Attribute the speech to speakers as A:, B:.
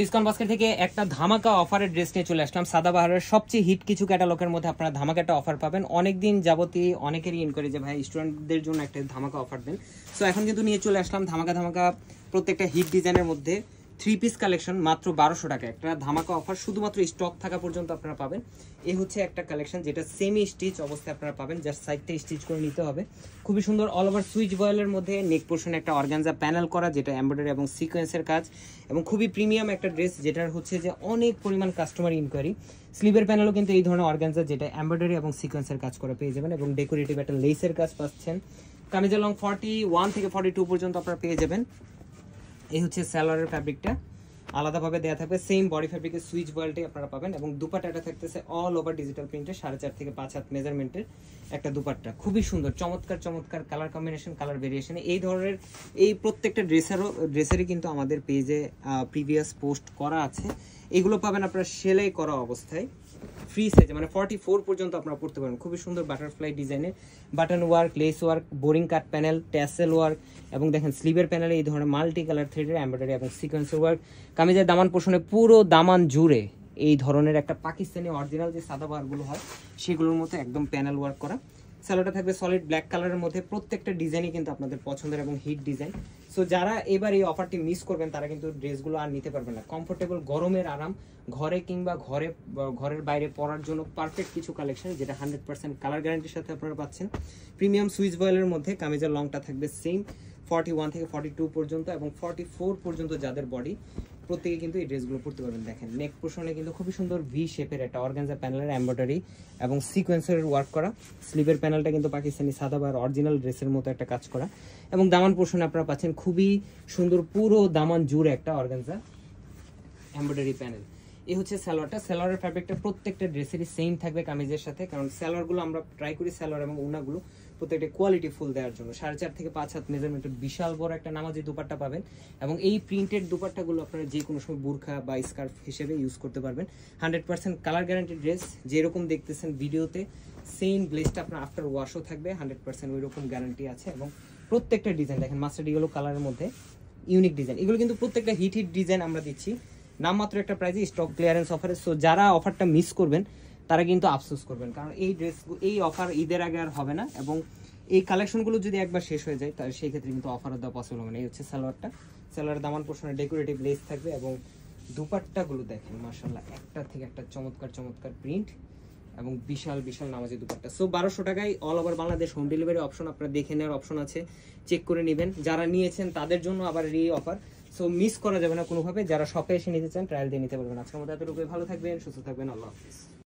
A: discount basket থেকে একটা ধামাকা অফারের ড্রেস নিয়ে চলে আসলাম সাদা বাহারের সবচেয়ে হিট কিছু ক্যাটালগের মধ্যে আপনারা ধামাকাটা অফার পাবেন অনেকদিন যাবতীয় অনেকেরই ইনকোয়ারি যে ভাই স্টুডেন্টদের জন্য একটা ধামাকা অফার দেন সো এখন কিন্তু নিয়ে চলে আসলাম ধামাকা ধামাকা প্রত্যেকটা হিট ডিজাইনের মধ্যে থ্রি পিস কালেকশন মাত্র বারোশো টাকা একটা ধামাকা অফার শুধুমাত্র স্টক থাকা পর্যন্ত আপনারা পাবেন এ হচ্ছে একটা কালেকশন যেটা সেমি স্টিচ অবস্থায় আপনারা পাবেন যার সাইডটা স্টিচ করে নিতে হবে খুবই সুন্দর অল ওভার সুইচ বয়েলের মধ্যে নেক পোর্শনে একটা অর্গানজা প্যানেল করা যেটা এমব্রয়ডারি এবং সিকোয়েন্সের কাজ এবং খুবই প্রিমিয়াম একটা ড্রেস যেটার হচ্ছে যে অনেক পরিমাণ কাস্টমার ইনকোয়ারি স্লিভের প্যানেলও কিন্তু এই ধরনের অর্গানজা যেটা এমব্রয়ডারি এবং সিকোয়েন্সের কাজ করে পেয়ে যাবেন এবং ডেকোরেটিভ একটা লেসের কাজ পাচ্ছেন কামিজা লং ফর্টি ওয়ান থেকে ফর্টি টু পর্যন্ত আপনারা পেয়ে যাবেন এই হচ্ছে স্যালোয়ারের ফ্যাব্রিকটা আলাদাভাবে দেওয়া থাকবে সেম বডি ফ্যাব্রিকের সুইচ বয়েলটাই আপনারা পাবেন এবং দুপাটাটা থাকতেছে অল ওভার ডিজিটাল প্রিন্টে সাড়ে চার থেকে পাঁচ হাত মেজারমেন্টের একটা দুপাট্টা খুবই সুন্দর চমৎকার চমৎকার কালার কম্বিনেশন কালার ভেরিয়েশন এই ধরনের এই প্রত্যেকটা ড্রেসেরও ড্রেসেরই কিন্তু আমাদের পেজে প্রিভিয়াস পোস্ট করা আছে এগুলো পাবেন আপনারা সেলাই করা অবস্থায় ফ্রি সাইজে মানে ফর্টি ফোর পর্যন্ত আপনারা পড়তে পারেন খুবই সুন্দর বাটারফ্লাই ডিজাইনের button work lace work boring cut panel tassel work এবং দেখেন স্লিভের প্যানেলে এই ধরনের মাল্টি কালার থ্রেডের অ্যাম্বয়ডারি এবং সিকোয়েন্সের ওয়ার্ক কামিজের দামান পোষণে পুরো দামান জুড়ে এই ধরনের একটা পাকিস্তানি অরিজিনাল যে সাদা বারগুলো হয় সেগুলোর মতো একদম প্যানেল ওয়ার্ক করা স্যালোটা থাকবে সলিড ব্ল্যাক কালারের মধ্যে প্রত্যেকটা ডিজাইনই কিন্তু আপনাদের পছন্দের এবং হিট ডিজাইন সো যারা এবার এই অফারটি মিস করবেন তারা কিন্তু ড্রেসগুলো আর নিতে পারবেন না কমফোর্টেবল গরমের আরাম ঘরে কিংবা ঘরে ঘরের বাইরে পরার জন্য পারফেক্ট কিছু কালেকশন যেটা হান্ড্রেড পার্সেন্ট কালার গ্যারান্টির সাথে আপনারা পাচ্ছেন প্রিমিয়াম সুইচ বয়েলের মধ্যে কামিজের লংটা থাকবে সেম ফর্টি ওয়ান থেকে ফর্টি টু পর্যন্ত এবং ফর্টি ফোর পর্যন্ত যাদের বডি প্রত্যেকে কিন্তু এই ড্রেসগুলো পড়তে পারবেন দেখেন নেক পোর্শনে কিন্তু খুবই সুন্দর ভি শেপের একটা অর্গানজা প্যানেলের এম্ব্রয়ডারি এবং সিকোয়েন্সের ওয়ার্ক করা স্লিভের প্যানেলটা কিন্তু পাকিস্তানি সাদা বা অরিজিনাল ড্রেসের মতো একটা কাজ করা এবং দামান পোর্শনে আপনারা পাচ্ছেন খুবই সুন্দর পুরো দামান জুড়ে একটা অর্গানজা এম্ব্রয়ডারি প্যানেল এই হচ্ছে স্যালোয়ারটা স্যালোয়ারের ফ্যাব্রিকটা প্রত্যেকটা ড্রেসেরই সেম থাকবে কামিজের সাথে কারণ স্যালোয়ারগুলো আমরা ট্রাই করি স্যালোয়ার এবং উনাগুলো প্রত্যেকটা কোয়ালিটি ফুল দেওয়ার জন্য সাড়ে চার থেকে পাঁচ হাত মেজারমেন্টের বিশাল বড় একটা নামাজি দুপাট্টা পাবেন এবং এই প্রিন্টেড দুপাট্টাগুলো আপনারা যে কোনো সময় বুরখা বা স্কার্ফ হিসেবে ইউজ করতে পারবেন hundred percent colour guarantee dress যেরকম দেখতেছেন ভিডিওতে সেম ব্লেসটা আপনার আফটার ওয়াশও থাকবে হান্ড্রেড পার্সেন্ট ওই রকম গ্যারান্টি আছে এবং প্রত্যেকটা ডিজাইন দেখেন মাস্টার ডিগুলো কালারের মধ্যে ইউনিক ডিজাইন এগুলো কিন্তু প্রত্যেকটা হিট হিট ডিজাইন আমরা দিচ্ছি নামমাত্র একটা প্রাইজে স্টক ক্লিয়ারেন্স অফারে সো যারা অফারটা মিস করবেন তারা কিন্তু আফসোস করবেন কারণ এই ড্রেস এই অফার ঈদের আগে আর হবে না এবং এই কালেকশনগুলো যদি একবার শেষ হয়ে যায় তাহলে সেই ক্ষেত্রে কিন্তু অফার দেওয়া পসিবল হবে না এই হচ্ছে সালোয়ারটা সালোয়ার দামান পোষণে ডেকোরেটিভ লেস থাকবে এবং দুপাট্টাগুলো দেখেন মার্শাল্লাহ একটা থেকে একটা চমৎকার চমৎকার প্রিন্ট এবং বিশাল বিশাল নামাজি দুপাট্টা সো বারোশো টাকায় all over Bangladesh home delivery option আপনারা দেখে নেওয়ার অপশন আছে চেক করে নেবেন যারা নিয়েছেন তাদের জন্য আবার রি অফার সো মিস করা যাবে না কোনোভাবে যারা শপে এসে নিতে চান ট্রায়াল দিয়ে নিতে পারবেন আজকের মতো এতটুকুই ভালো থাকবেন সুস্থ থাকবেন আল্লাহ হাফিজ